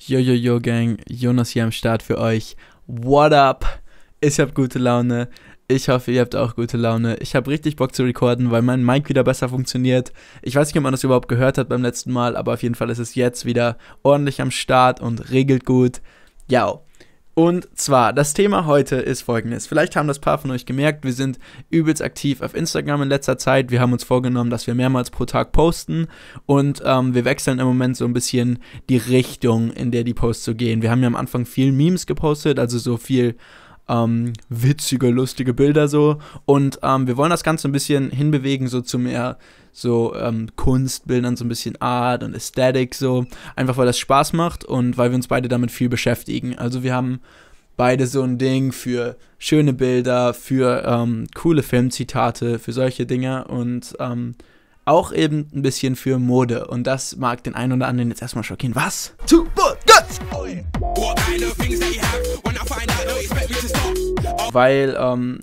Yo, yo, yo, Gang, Jonas hier am Start für euch. What up? Ich hab gute Laune. Ich hoffe, ihr habt auch gute Laune. Ich hab richtig Bock zu recorden, weil mein Mic wieder besser funktioniert. Ich weiß nicht, ob man das überhaupt gehört hat beim letzten Mal, aber auf jeden Fall ist es jetzt wieder ordentlich am Start und regelt gut. Yo. Und zwar, das Thema heute ist folgendes. Vielleicht haben das paar von euch gemerkt, wir sind übelst aktiv auf Instagram in letzter Zeit. Wir haben uns vorgenommen, dass wir mehrmals pro Tag posten und ähm, wir wechseln im Moment so ein bisschen die Richtung, in der die Posts so gehen. Wir haben ja am Anfang viel Memes gepostet, also so viel ähm, witzige, lustige Bilder so. Und ähm, wir wollen das Ganze ein bisschen hinbewegen, so zu mehr so ähm, Kunstbildern, so ein bisschen Art und Aesthetic so. Einfach weil das Spaß macht und weil wir uns beide damit viel beschäftigen. Also wir haben beide so ein Ding für schöne Bilder, für ähm, coole Filmzitate, für solche Dinge und ähm, auch eben ein bisschen für Mode. Und das mag den einen oder anderen jetzt erstmal schockieren. Was? Zu bunt! Weil ähm,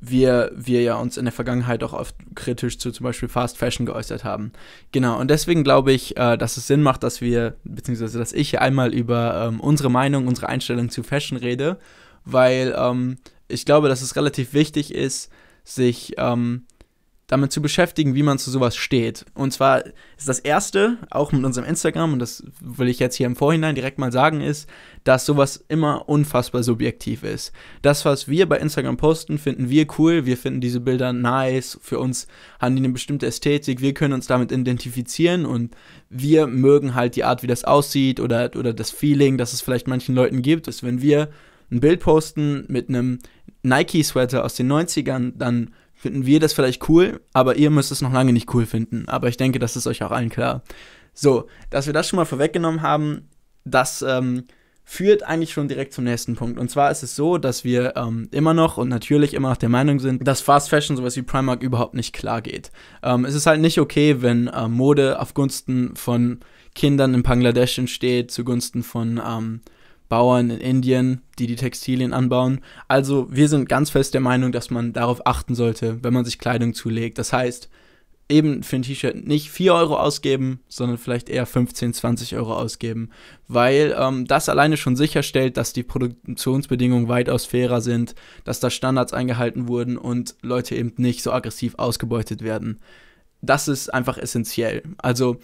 wir, wir ja uns in der Vergangenheit auch oft kritisch zu zum Beispiel Fast Fashion geäußert haben. Genau, und deswegen glaube ich, äh, dass es Sinn macht, dass wir, beziehungsweise dass ich einmal über ähm, unsere Meinung, unsere Einstellung zu Fashion rede, weil ähm, ich glaube, dass es relativ wichtig ist, sich ähm, damit zu beschäftigen, wie man zu sowas steht. Und zwar ist das erste, auch mit unserem Instagram, und das will ich jetzt hier im Vorhinein direkt mal sagen, ist, dass sowas immer unfassbar subjektiv ist. Das, was wir bei Instagram posten, finden wir cool, wir finden diese Bilder nice, für uns haben die eine bestimmte Ästhetik, wir können uns damit identifizieren und wir mögen halt die Art, wie das aussieht oder, oder das Feeling, das es vielleicht manchen Leuten gibt, ist, wenn wir ein Bild posten mit einem Nike-Sweater aus den 90ern, dann finden wir das vielleicht cool, aber ihr müsst es noch lange nicht cool finden. Aber ich denke, das ist euch auch allen klar. So, dass wir das schon mal vorweggenommen haben, das ähm, führt eigentlich schon direkt zum nächsten Punkt. Und zwar ist es so, dass wir ähm, immer noch und natürlich immer noch der Meinung sind, dass Fast Fashion sowas wie Primark überhaupt nicht klar geht. Ähm, es ist halt nicht okay, wenn äh, Mode aufgunsten von Kindern in Bangladesch entsteht, zugunsten von ähm, Bauern in Indien, die die Textilien anbauen. Also wir sind ganz fest der Meinung, dass man darauf achten sollte, wenn man sich Kleidung zulegt. Das heißt, eben für ein T-Shirt nicht 4 Euro ausgeben, sondern vielleicht eher 15, 20 Euro ausgeben, weil ähm, das alleine schon sicherstellt, dass die Produktionsbedingungen weitaus fairer sind, dass da Standards eingehalten wurden und Leute eben nicht so aggressiv ausgebeutet werden. Das ist einfach essentiell. Also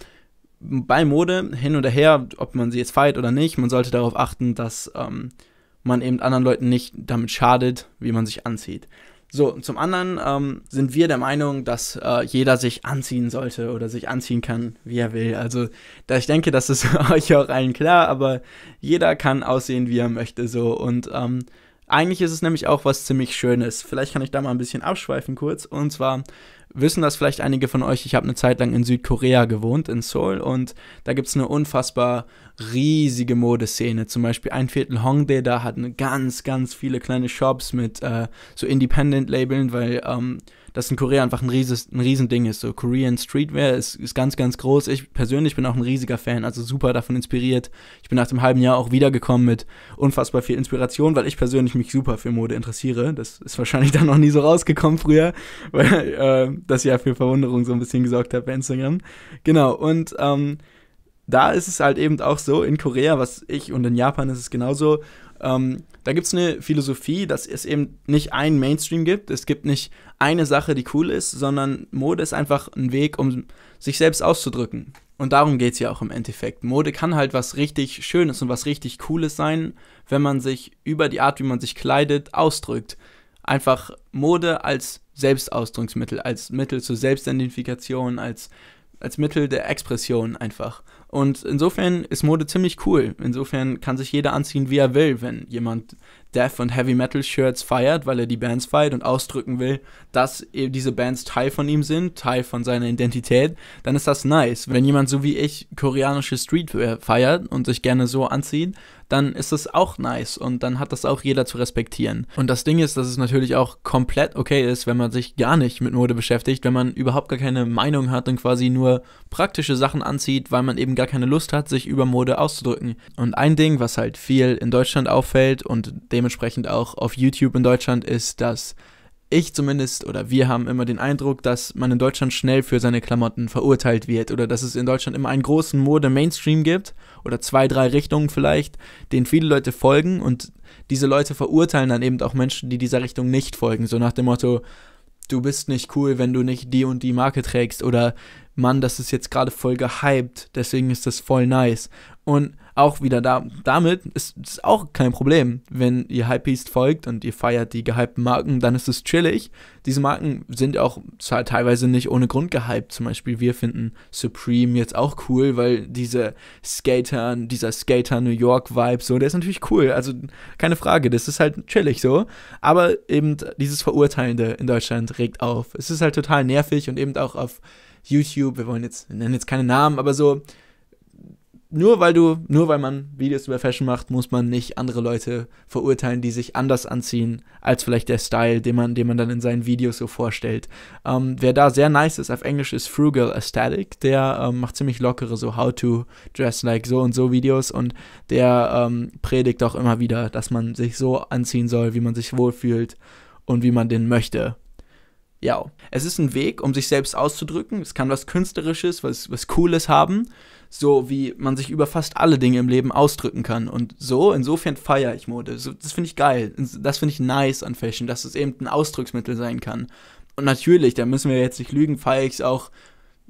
bei Mode hin und her, ob man sie jetzt feiert oder nicht, man sollte darauf achten, dass ähm, man eben anderen Leuten nicht damit schadet, wie man sich anzieht. So, zum anderen ähm, sind wir der Meinung, dass äh, jeder sich anziehen sollte oder sich anziehen kann, wie er will. Also, da ich denke, das ist euch auch allen klar, aber jeder kann aussehen, wie er möchte, so. Und ähm, eigentlich ist es nämlich auch was ziemlich Schönes. Vielleicht kann ich da mal ein bisschen abschweifen kurz. Und zwar wissen das vielleicht einige von euch. Ich habe eine Zeit lang in Südkorea gewohnt, in Seoul, und da gibt es eine unfassbar riesige Modeszene. Zum Beispiel ein Viertel Hongdae, da hat eine ganz, ganz viele kleine Shops mit äh, so Independent-Labeln, weil ähm, das in Korea einfach ein, rieses, ein Riesending ist. So Korean Streetwear ist, ist ganz, ganz groß. Ich persönlich bin auch ein riesiger Fan, also super davon inspiriert. Ich bin nach dem halben Jahr auch wiedergekommen mit unfassbar viel Inspiration, weil ich persönlich mich super für Mode interessiere. Das ist wahrscheinlich dann noch nie so rausgekommen früher, weil äh, das ja für Verwunderung so ein bisschen gesorgt hat bei Instagram. Genau, und ähm, da ist es halt eben auch so, in Korea, was ich und in Japan ist es genauso, ähm, da gibt es eine Philosophie, dass es eben nicht einen Mainstream gibt. Es gibt nicht eine Sache, die cool ist, sondern Mode ist einfach ein Weg, um sich selbst auszudrücken. Und darum geht es ja auch im Endeffekt. Mode kann halt was richtig Schönes und was richtig Cooles sein, wenn man sich über die Art, wie man sich kleidet, ausdrückt. Einfach Mode als Selbstausdrucksmittel, als Mittel zur Selbstidentifikation, als, als Mittel der Expression einfach. Und insofern ist Mode ziemlich cool. Insofern kann sich jeder anziehen, wie er will. Wenn jemand Death- und Heavy-Metal-Shirts feiert, weil er die Bands feiert und ausdrücken will, dass e, diese Bands Teil von ihm sind, Teil von seiner Identität, dann ist das nice. Wenn jemand so wie ich koreanische Streetwear feiert und sich gerne so anzieht, dann ist das auch nice und dann hat das auch jeder zu respektieren. Und das Ding ist, dass es natürlich auch komplett okay ist, wenn man sich gar nicht mit Mode beschäftigt, wenn man überhaupt gar keine Meinung hat und quasi nur praktische Sachen anzieht, weil man eben gar gar keine Lust hat, sich über Mode auszudrücken. Und ein Ding, was halt viel in Deutschland auffällt und dementsprechend auch auf YouTube in Deutschland, ist, dass ich zumindest oder wir haben immer den Eindruck, dass man in Deutschland schnell für seine Klamotten verurteilt wird oder dass es in Deutschland immer einen großen Mode-Mainstream gibt oder zwei, drei Richtungen vielleicht, denen viele Leute folgen und diese Leute verurteilen dann eben auch Menschen, die dieser Richtung nicht folgen, so nach dem Motto, du bist nicht cool, wenn du nicht die und die Marke trägst oder Mann, das ist jetzt gerade voll gehypt, deswegen ist das voll nice. Und auch wieder da, damit ist es auch kein Problem. Wenn ihr Hypebeast folgt und ihr feiert die gehypten Marken, dann ist es chillig. Diese Marken sind auch teilweise nicht ohne Grund gehypt. Zum Beispiel wir finden Supreme jetzt auch cool, weil diese Skater, dieser Skater New York Vibe, so, der ist natürlich cool. Also keine Frage, das ist halt chillig so. Aber eben dieses Verurteilende in Deutschland regt auf. Es ist halt total nervig und eben auch auf YouTube, wir wollen jetzt, wir nennen jetzt keine Namen, aber so, nur weil du, nur weil man Videos über Fashion macht, muss man nicht andere Leute verurteilen, die sich anders anziehen, als vielleicht der Style, den man, den man dann in seinen Videos so vorstellt. Ähm, wer da sehr nice ist auf Englisch ist Frugal Aesthetic, der ähm, macht ziemlich lockere so How to Dress Like so und so Videos und der ähm, predigt auch immer wieder, dass man sich so anziehen soll, wie man sich wohlfühlt und wie man den möchte ja, es ist ein Weg, um sich selbst auszudrücken. Es kann was Künstlerisches, was, was Cooles haben, so wie man sich über fast alle Dinge im Leben ausdrücken kann. Und so, insofern feiere ich Mode. So, das finde ich geil. Das finde ich nice an Fashion, dass es eben ein Ausdrucksmittel sein kann. Und natürlich, da müssen wir jetzt nicht lügen, feiere ich es auch,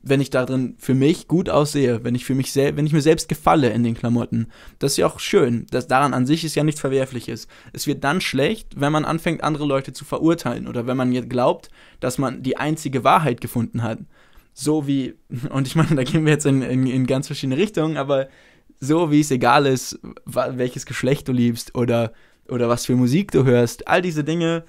wenn ich darin für mich gut aussehe, wenn ich für mich selbst, wenn ich mir selbst gefalle in den Klamotten. Das ist ja auch schön, dass daran an sich ist ja nichts Verwerfliches. Es wird dann schlecht, wenn man anfängt, andere Leute zu verurteilen oder wenn man jetzt glaubt, dass man die einzige Wahrheit gefunden hat. So wie, und ich meine, da gehen wir jetzt in, in, in ganz verschiedene Richtungen, aber so wie es egal ist, welches Geschlecht du liebst oder, oder was für Musik du hörst, all diese Dinge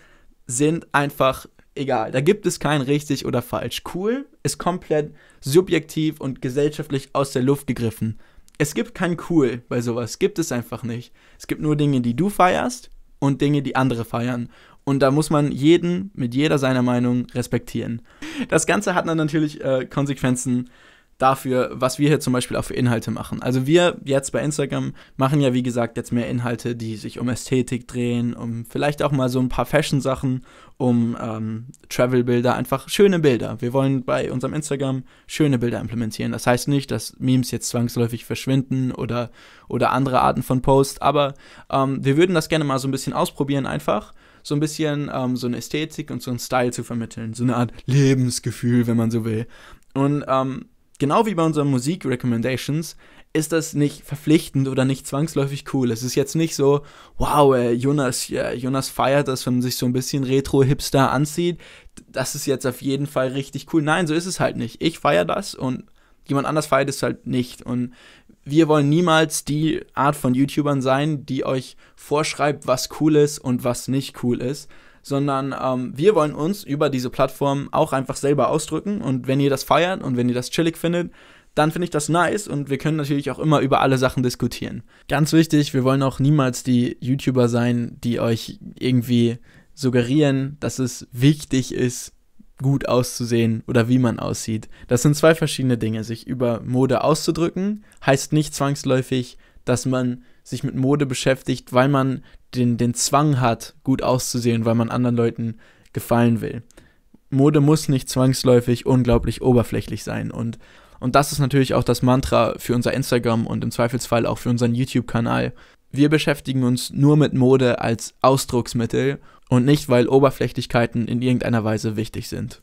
sind einfach egal. Da gibt es kein richtig oder falsch. Cool ist komplett subjektiv und gesellschaftlich aus der Luft gegriffen. Es gibt kein cool bei sowas, gibt es einfach nicht. Es gibt nur Dinge, die du feierst und Dinge, die andere feiern. Und da muss man jeden mit jeder seiner Meinung respektieren. Das Ganze hat dann natürlich äh, Konsequenzen dafür, was wir hier zum Beispiel auch für Inhalte machen. Also wir jetzt bei Instagram machen ja, wie gesagt, jetzt mehr Inhalte, die sich um Ästhetik drehen, um vielleicht auch mal so ein paar Fashion-Sachen, um ähm, Travel-Bilder, einfach schöne Bilder. Wir wollen bei unserem Instagram schöne Bilder implementieren. Das heißt nicht, dass Memes jetzt zwangsläufig verschwinden oder, oder andere Arten von Posts, aber ähm, wir würden das gerne mal so ein bisschen ausprobieren einfach so ein bisschen ähm, so eine Ästhetik und so einen Style zu vermitteln, so eine Art Lebensgefühl, wenn man so will. Und ähm, genau wie bei unseren Musik-Recommendations, ist das nicht verpflichtend oder nicht zwangsläufig cool. Es ist jetzt nicht so, wow, äh, Jonas, ja, Jonas feiert das, wenn man sich so ein bisschen Retro-Hipster anzieht. Das ist jetzt auf jeden Fall richtig cool. Nein, so ist es halt nicht. Ich feiere das und jemand anders feiert es halt nicht. Und wir wollen niemals die Art von YouTubern sein, die euch vorschreibt, was cool ist und was nicht cool ist, sondern ähm, wir wollen uns über diese Plattform auch einfach selber ausdrücken. Und wenn ihr das feiert und wenn ihr das chillig findet, dann finde ich das nice und wir können natürlich auch immer über alle Sachen diskutieren. Ganz wichtig, wir wollen auch niemals die YouTuber sein, die euch irgendwie suggerieren, dass es wichtig ist, gut auszusehen oder wie man aussieht. Das sind zwei verschiedene Dinge. Sich über Mode auszudrücken heißt nicht zwangsläufig dass man sich mit Mode beschäftigt, weil man den, den Zwang hat, gut auszusehen, weil man anderen Leuten gefallen will. Mode muss nicht zwangsläufig unglaublich oberflächlich sein. Und, und das ist natürlich auch das Mantra für unser Instagram und im Zweifelsfall auch für unseren YouTube-Kanal. Wir beschäftigen uns nur mit Mode als Ausdrucksmittel und nicht, weil Oberflächlichkeiten in irgendeiner Weise wichtig sind.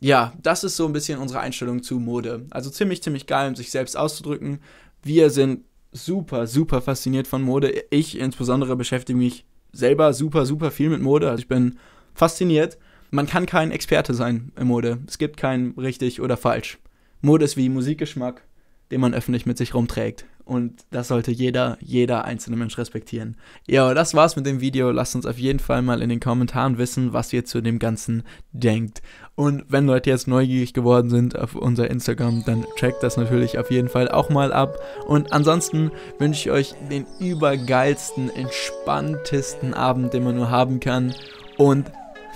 Ja, das ist so ein bisschen unsere Einstellung zu Mode. Also ziemlich, ziemlich geil, um sich selbst auszudrücken. Wir sind super, super fasziniert von Mode. Ich insbesondere beschäftige mich selber super, super viel mit Mode. Also ich bin fasziniert. Man kann kein Experte sein in Mode. Es gibt kein richtig oder falsch. Mode ist wie Musikgeschmack den man öffentlich mit sich rumträgt. Und das sollte jeder, jeder einzelne Mensch respektieren. Ja, das war's mit dem Video. Lasst uns auf jeden Fall mal in den Kommentaren wissen, was ihr zu dem Ganzen denkt. Und wenn Leute jetzt neugierig geworden sind auf unser Instagram, dann checkt das natürlich auf jeden Fall auch mal ab. Und ansonsten wünsche ich euch den übergeilsten, entspanntesten Abend, den man nur haben kann. Und